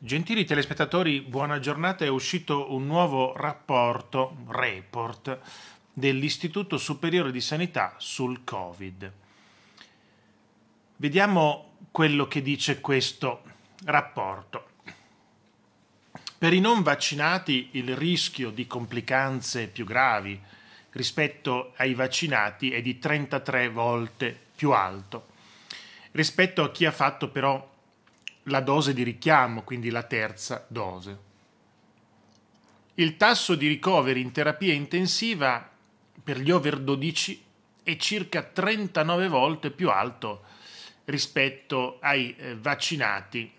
Gentili telespettatori, buona giornata. È uscito un nuovo rapporto, report, dell'Istituto Superiore di Sanità sul Covid. Vediamo quello che dice questo rapporto. Per i non vaccinati il rischio di complicanze più gravi rispetto ai vaccinati è di 33 volte più alto rispetto a chi ha fatto però la dose di richiamo, quindi la terza dose. Il tasso di ricoveri in terapia intensiva per gli over 12 è circa 39 volte più alto rispetto ai eh, vaccinati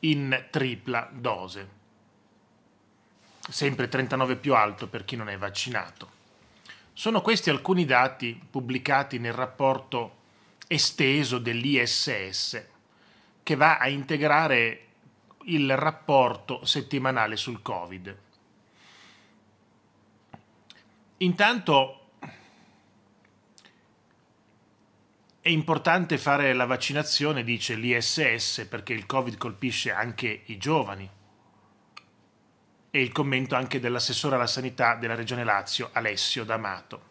in tripla dose. Sempre 39 più alto per chi non è vaccinato. Sono questi alcuni dati pubblicati nel rapporto esteso dell'ISS che va a integrare il rapporto settimanale sul Covid. Intanto è importante fare la vaccinazione, dice l'ISS, perché il Covid colpisce anche i giovani. E il commento anche dell'assessore alla sanità della Regione Lazio, Alessio D'Amato.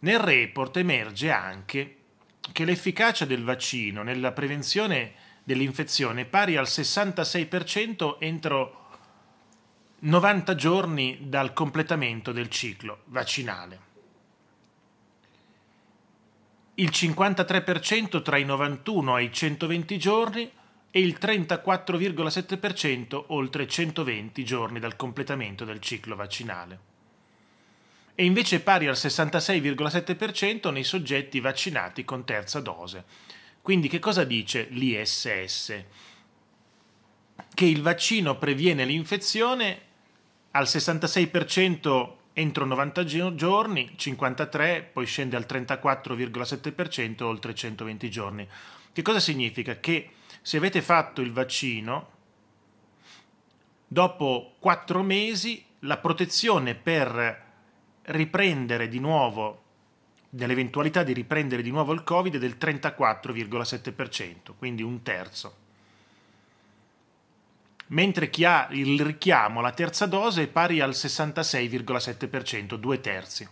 Nel report emerge anche che l'efficacia del vaccino nella prevenzione dell'infezione pari al 66% entro 90 giorni dal completamento del ciclo vaccinale. Il 53% tra i 91 e i 120 giorni e il 34,7% oltre 120 giorni dal completamento del ciclo vaccinale. E invece pari al 66,7% nei soggetti vaccinati con terza dose quindi che cosa dice l'ISS? Che il vaccino previene l'infezione al 66% entro 90 giorni, 53, poi scende al 34,7% oltre 120 giorni. Che cosa significa? Che se avete fatto il vaccino, dopo 4 mesi la protezione per riprendere di nuovo dell'eventualità di riprendere di nuovo il Covid è del 34,7%, quindi un terzo. Mentre chi ha il richiamo alla terza dose è pari al 66,7%, due terzi.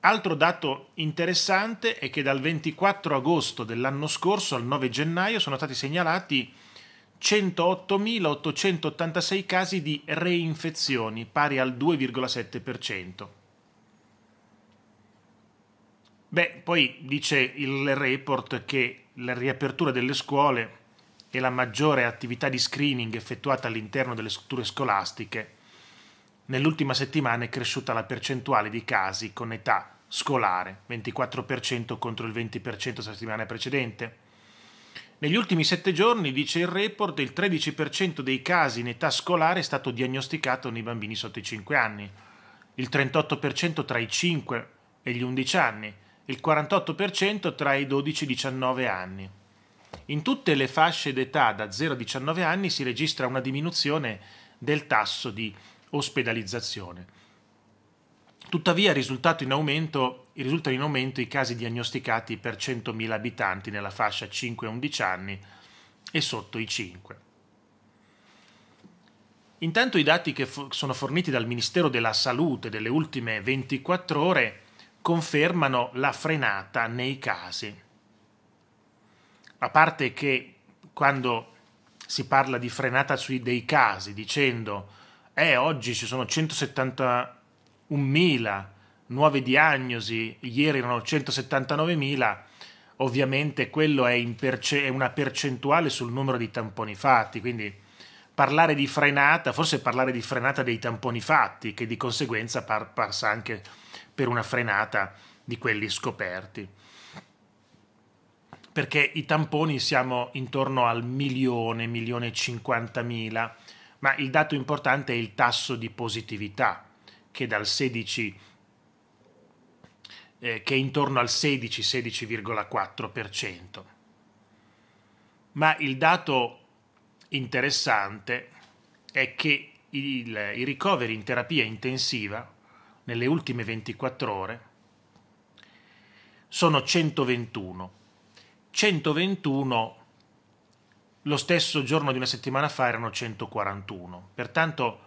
Altro dato interessante è che dal 24 agosto dell'anno scorso al 9 gennaio sono stati segnalati 108.886 casi di reinfezioni, pari al 2,7%. Beh, poi dice il report che la riapertura delle scuole e la maggiore attività di screening effettuata all'interno delle strutture scolastiche, nell'ultima settimana è cresciuta la percentuale di casi con età scolare, 24% contro il 20% la settimana precedente. Negli ultimi sette giorni, dice il report, il 13% dei casi in età scolare è stato diagnosticato nei bambini sotto i 5 anni, il 38% tra i 5 e gli 11 anni, il 48% tra i 12 e i 19 anni. In tutte le fasce d'età da 0 a 19 anni si registra una diminuzione del tasso di ospedalizzazione. Tuttavia risultato in aumento, risultano in aumento i casi diagnosticati per 100.000 abitanti nella fascia 5-11 anni e sotto i 5. Intanto i dati che sono forniti dal Ministero della Salute delle ultime 24 ore confermano la frenata nei casi. A parte che quando si parla di frenata sui dei casi dicendo eh oggi ci sono 171.000 nuove diagnosi, ieri erano 179.000, ovviamente quello è, perce- è, una percentuale sul numero di tamponi fatti, quindi parlare di frenata, forse parlare di frenata dei tamponi fatti, che di conseguenza par- passa anche per una frenata di quelli scoperti. Perché i tamponi siamo intorno al milione, milione e cinquantamila, ma il dato importante è il tasso di positività, che dal 16 eh, che è intorno al 16-16,4%. Ma il dato interessante è che il, i ricoveri in terapia intensiva nelle ultime 24 ore sono 121. 121 lo stesso giorno di una settimana fa erano 141. Pertanto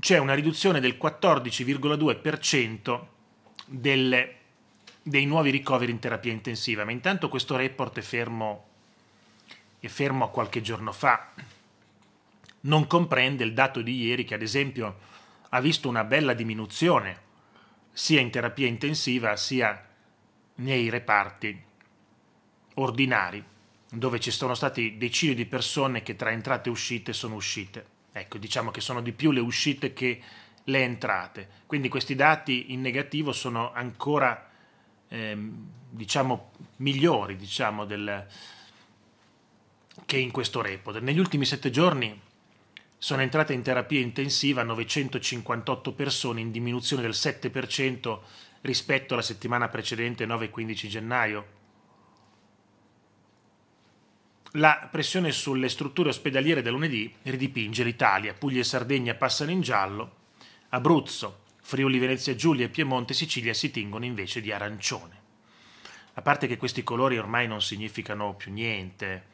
c'è una riduzione del 14,2% delle, dei nuovi ricoveri in terapia intensiva, ma intanto questo report è fermo, è fermo a qualche giorno fa. Non comprende il dato di ieri che ad esempio ha visto una bella diminuzione sia in terapia intensiva sia nei reparti ordinari, dove ci sono stati decine di persone che tra entrate e uscite sono uscite. Ecco, diciamo che sono di più le uscite che le entrate. Quindi questi dati in negativo sono ancora, ehm, diciamo, migliori, diciamo, del, che in questo report. Negli ultimi sette giorni sono entrate in terapia intensiva 958 persone in diminuzione del 7% rispetto alla settimana precedente 9-15 gennaio. La pressione sulle strutture ospedaliere da lunedì ridipinge l'Italia. Puglia e Sardegna passano in giallo, Abruzzo, Friuli, Venezia, Giulia e Piemonte e Sicilia si tingono invece di arancione. A parte che questi colori ormai non significano più niente,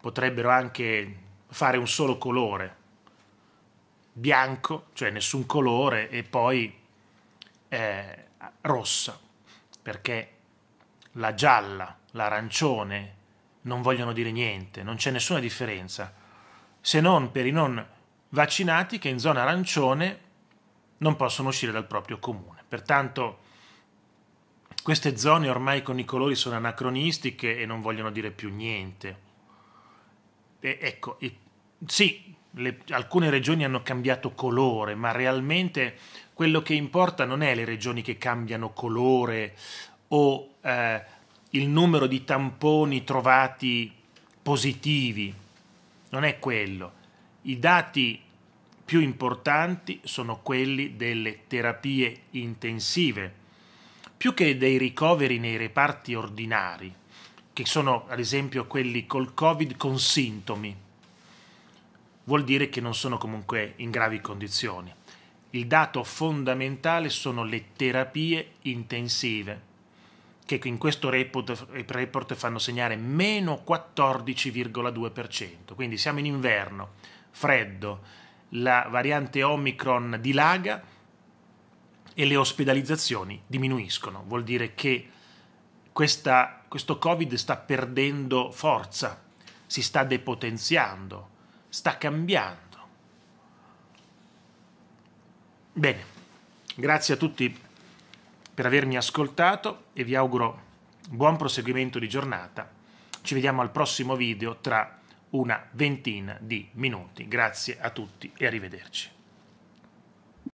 potrebbero anche fare un solo colore, bianco, cioè nessun colore, e poi eh, rossa, perché la gialla, l'arancione non vogliono dire niente, non c'è nessuna differenza, se non per i non vaccinati che in zona arancione non possono uscire dal proprio comune. Pertanto queste zone ormai con i colori sono anacronistiche e non vogliono dire più niente. E, ecco, e, sì, le, alcune regioni hanno cambiato colore, ma realmente quello che importa non è le regioni che cambiano colore o eh, il numero di tamponi trovati positivi, non è quello. I dati più importanti sono quelli delle terapie intensive, più che dei ricoveri nei reparti ordinari, che sono ad esempio quelli col Covid con sintomi vuol dire che non sono comunque in gravi condizioni. Il dato fondamentale sono le terapie intensive, che in questo report, fanno segnare meno 14,2%. Quindi siamo in inverno, freddo, la variante Omicron dilaga e le ospedalizzazioni diminuiscono. Vuol dire che questa, questo Covid sta perdendo forza, si sta depotenziando sta cambiando. Bene, grazie a tutti per avermi ascoltato e vi auguro buon proseguimento di giornata. Ci vediamo al prossimo video tra una ventina di minuti. Grazie a tutti e arrivederci.